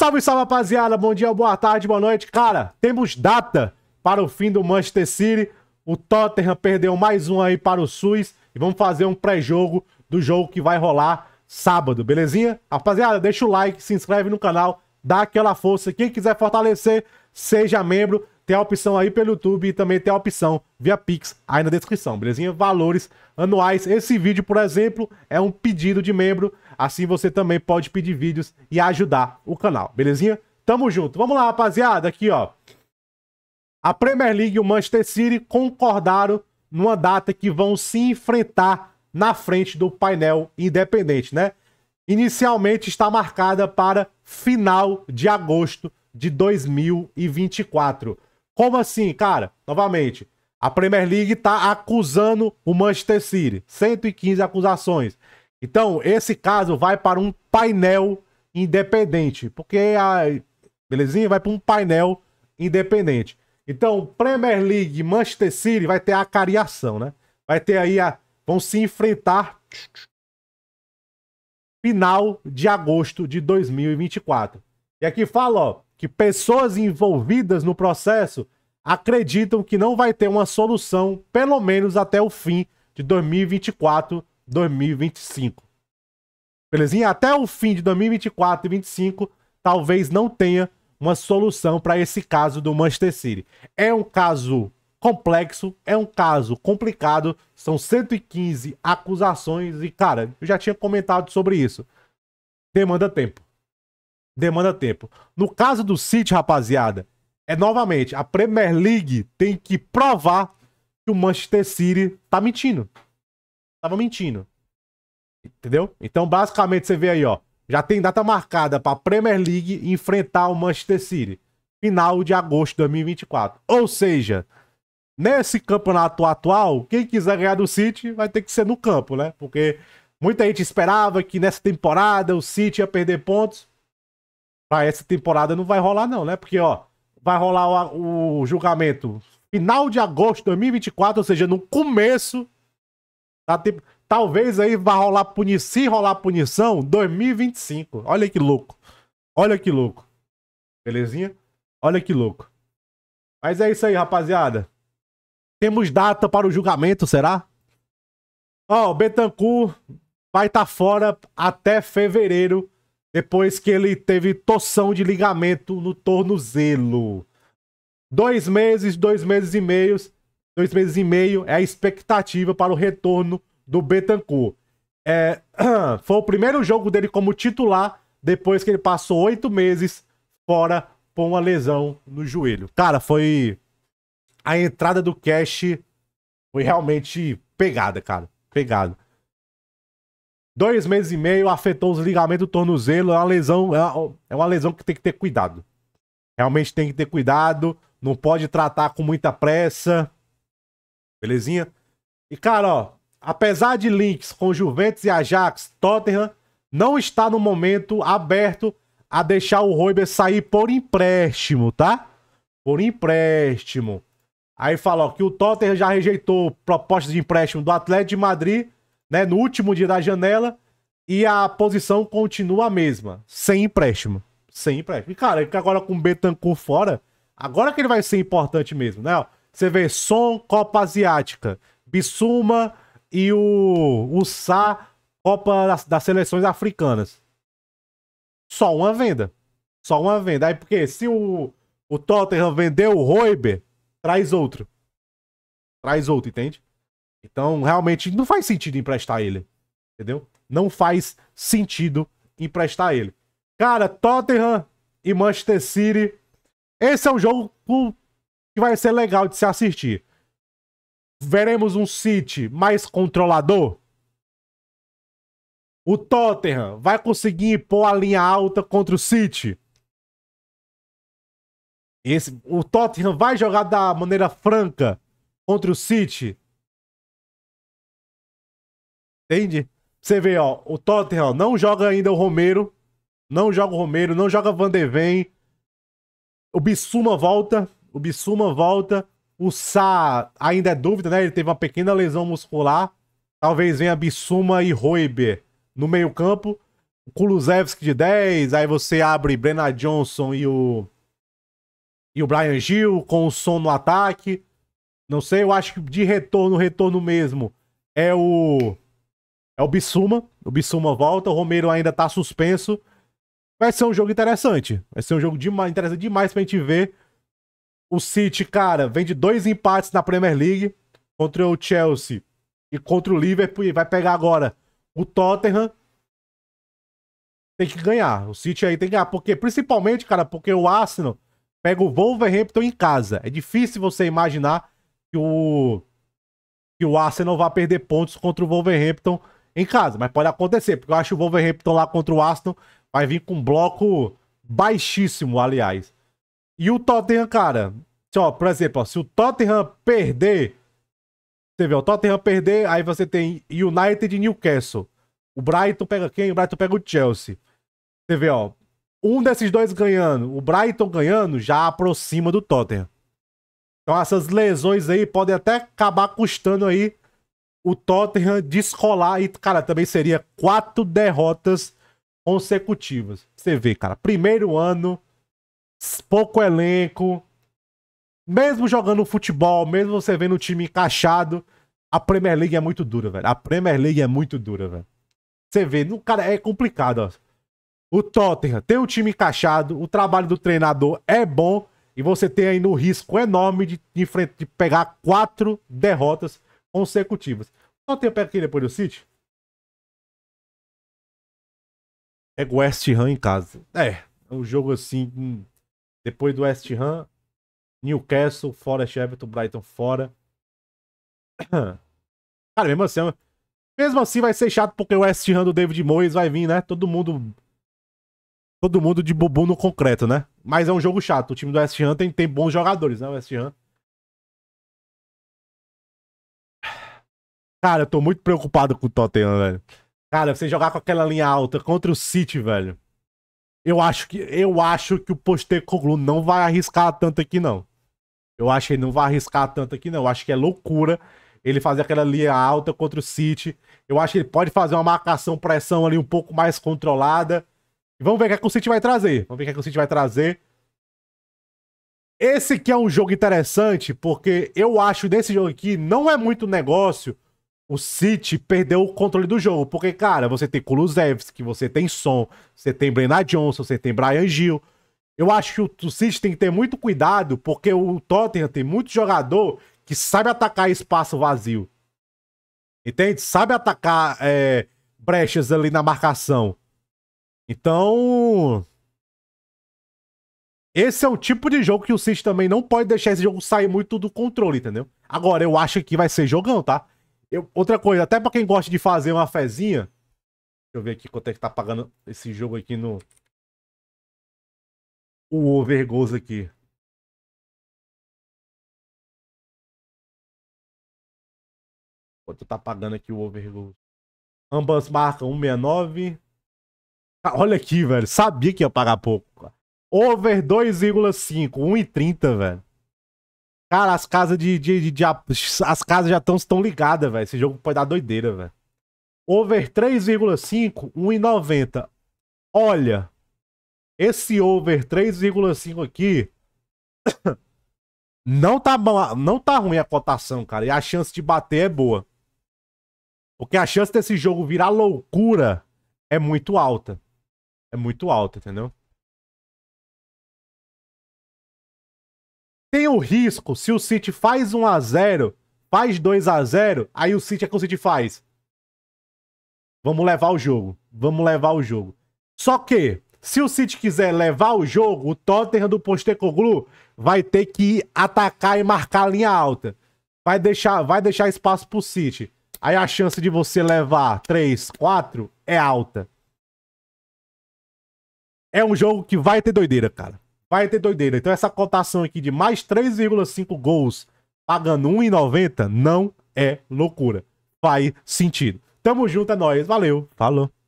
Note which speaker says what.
Speaker 1: Salve, salve, rapaziada. Bom dia, boa tarde, boa noite. Cara, temos data para o fim do Manchester City. O Tottenham perdeu mais um aí para o SUS. E vamos fazer um pré-jogo do jogo que vai rolar sábado, belezinha? Rapaziada, deixa o like, se inscreve no canal, dá aquela força. Quem quiser fortalecer, seja membro. Tem a opção aí pelo YouTube e também tem a opção via Pix aí na descrição, belezinha? Valores anuais. Esse vídeo, por exemplo, é um pedido de membro Assim você também pode pedir vídeos e ajudar o canal, belezinha? Tamo junto. Vamos lá, rapaziada, aqui, ó. A Premier League e o Manchester City concordaram numa data que vão se enfrentar na frente do painel independente, né? Inicialmente está marcada para final de agosto de 2024. Como assim, cara? Novamente, a Premier League está acusando o Manchester City, 115 acusações. Então, esse caso vai para um painel independente, porque a belezinha vai para um painel independente. Então, Premier League, Manchester City vai ter a cariação, né? Vai ter aí a vão se enfrentar final de agosto de 2024. E aqui fala, ó, que pessoas envolvidas no processo acreditam que não vai ter uma solução pelo menos até o fim de 2024 2025. Belezinha? Até o fim de 2024 e 2025, talvez não tenha uma solução para esse caso do Manchester City. É um caso complexo, é um caso complicado, são 115 acusações e, cara, eu já tinha comentado sobre isso. Demanda tempo. Demanda tempo. No caso do City, rapaziada, é novamente, a Premier League tem que provar que o Manchester City tá mentindo tava mentindo. Entendeu? Então, basicamente, você vê aí, ó. Já tem data marcada para a Premier League enfrentar o Manchester City. Final de agosto de 2024. Ou seja, nesse campeonato atual, quem quiser ganhar do City vai ter que ser no campo, né? Porque muita gente esperava que nessa temporada o City ia perder pontos. Para essa temporada não vai rolar, não, né? Porque, ó, vai rolar o, o julgamento final de agosto de 2024, ou seja, no começo Tá tipo, talvez aí vá rolar punição, se rolar punição, 2025. Olha que louco. Olha que louco. Belezinha? Olha que louco. Mas é isso aí, rapaziada. Temos data para o julgamento, será? Ó, oh, o Betancourt vai estar tá fora até fevereiro, depois que ele teve torção de ligamento no tornozelo. Dois meses, dois meses e meios dois meses e meio é a expectativa para o retorno do Betancourt. É, foi o primeiro jogo dele como titular depois que ele passou oito meses fora por uma lesão no joelho. Cara, foi. A entrada do Cash foi realmente pegada, cara. Pegada. Dois meses e meio afetou os ligamentos do tornozelo. É uma lesão, é uma é lesão que tem que ter cuidado. Realmente tem que ter cuidado. Não pode tratar com muita pressa. Belezinha? E, cara, ó, apesar de links com Juventus e Ajax, Tottenham não está no momento aberto a deixar o Roiber sair por empréstimo, tá? Por empréstimo. Aí fala ó, que o Tottenham já rejeitou proposta de empréstimo do Atlético de Madrid, né, no último dia da janela, e a posição continua a mesma, sem empréstimo. Sem empréstimo. E, cara, ele agora com o Betancourt fora, agora que ele vai ser importante mesmo, né? Ó, você vê Som, Copa Asiática, Bissuma e o, o Sá, Copa das, das Seleções Africanas. Só uma venda. Só uma venda. Aí porque se o, o Tottenham vendeu o Roiber, traz outro. Traz outro, entende? Então, realmente, não faz sentido emprestar ele. Entendeu? Não faz sentido emprestar ele. Cara, Tottenham e Manchester City. Esse é um jogo que vai ser legal de se assistir. Veremos um City mais controlador? O Tottenham vai conseguir pôr a linha alta contra o City? Esse, o Tottenham vai jogar da maneira franca contra o City? Entende? Você vê, ó, o Tottenham não joga ainda o Romero, não joga o Romero, não joga Van de Ven. O Bissuma volta, o Bissuma volta, o Sá ainda é dúvida, né? Ele teve uma pequena lesão muscular. Talvez venha Bissuma e Roiber no meio-campo. o Kulusevski de 10, aí você abre Brenna Johnson e o e o Brian Gil com o som no ataque. Não sei, eu acho que de retorno, retorno mesmo é o é o Bissuma. O Bissuma volta, o Romero ainda tá suspenso. Vai ser um jogo interessante. Vai ser um jogo demais, interessante demais pra gente ver o City, cara, vem de dois empates na Premier League contra o Chelsea e contra o Liverpool e vai pegar agora o Tottenham. Tem que ganhar. O City aí tem que ganhar. Porque, principalmente, cara, porque o Arsenal pega o Wolverhampton em casa. É difícil você imaginar que o, que o Arsenal vá perder pontos contra o Wolverhampton em casa. Mas pode acontecer, porque eu acho que o Wolverhampton lá contra o Arsenal vai vir com um bloco baixíssimo, aliás. E o Tottenham, cara, ó, por exemplo, ó, se o Tottenham perder, você vê, o Tottenham perder, aí você tem United e Newcastle. O Brighton pega quem? O Brighton pega o Chelsea. Você vê, ó, um desses dois ganhando, o Brighton ganhando, já aproxima do Tottenham. Então essas lesões aí podem até acabar custando aí o Tottenham descolar e, cara, também seria quatro derrotas consecutivas. Você vê, cara, primeiro ano pouco elenco. Mesmo jogando futebol, mesmo você vendo o time encaixado, a Premier League é muito dura, velho. A Premier League é muito dura, velho. Você vê, no, cara, é complicado, ó. O Tottenham tem o time encaixado, o trabalho do treinador é bom, e você tem ainda o risco enorme de, de, frente, de pegar quatro derrotas consecutivas. O Tottenham pega aqui depois do City? É West Ham em casa. É, é um jogo assim. Hum, depois do West Ham, Newcastle, Forest Everton, Brighton fora. Cara, mesmo assim, mesmo assim vai ser chato porque o West Ham do David Moyes vai vir, né? Todo mundo todo mundo de bubu no concreto, né? Mas é um jogo chato. O time do West Ham tem, tem bons jogadores, né? O West Ham. Cara, eu tô muito preocupado com o Tottenham, velho. Cara, você jogar com aquela linha alta contra o City, velho. Eu acho que eu acho que o Postecoglou não vai arriscar tanto aqui não. Eu acho que ele não vai arriscar tanto aqui não. Eu acho que é loucura ele fazer aquela linha alta contra o City. Eu acho que ele pode fazer uma marcação pressão ali um pouco mais controlada. E vamos ver o que, é que o City vai trazer. Vamos ver o que, é que o City vai trazer. Esse que é um jogo interessante, porque eu acho desse jogo aqui não é muito negócio o City perdeu o controle do jogo. Porque, cara, você tem Kulusevski, você tem Son, você tem Brenna Johnson, você tem Brian Gil. Eu acho que o City tem que ter muito cuidado, porque o Tottenham tem muito jogador que sabe atacar espaço vazio. Entende? Sabe atacar é, brechas ali na marcação. Então. Esse é o tipo de jogo que o City também não pode deixar esse jogo sair muito do controle, entendeu? Agora, eu acho que vai ser jogão, tá? Eu, outra coisa, até pra quem gosta de fazer uma fezinha. Deixa eu ver aqui quanto é que tá pagando esse jogo aqui no. O Overgoes aqui. Quanto tá pagando aqui o Overgoes? Ambas marcam 169. Ah, olha aqui, velho. Sabia que ia pagar pouco. Over 2,5. 1,30, velho. Cara, as casas de, de, de, de as casas já estão ligadas, velho. Esse jogo pode dar doideira, velho. Over 3,5, 1,90. Olha, esse over 3,5 aqui não tá não tá ruim a cotação, cara. E a chance de bater é boa. Porque a chance desse jogo virar loucura é muito alta. É muito alta, entendeu? Tem o risco, se o City faz 1 a 0 faz 2 a 0 aí o City é que o City faz. Vamos levar o jogo. Vamos levar o jogo. Só que, se o City quiser levar o jogo, o Tottenham do Postecoglou vai ter que atacar e marcar a linha alta. Vai deixar, vai deixar espaço pro City. Aí a chance de você levar 3, 4 é alta. É um jogo que vai ter doideira, cara vai ter doideira. Então essa cotação aqui de mais 3,5 gols pagando 1,90 não é loucura. Faz sentido. Tamo junto, é nóis. Valeu. Falou.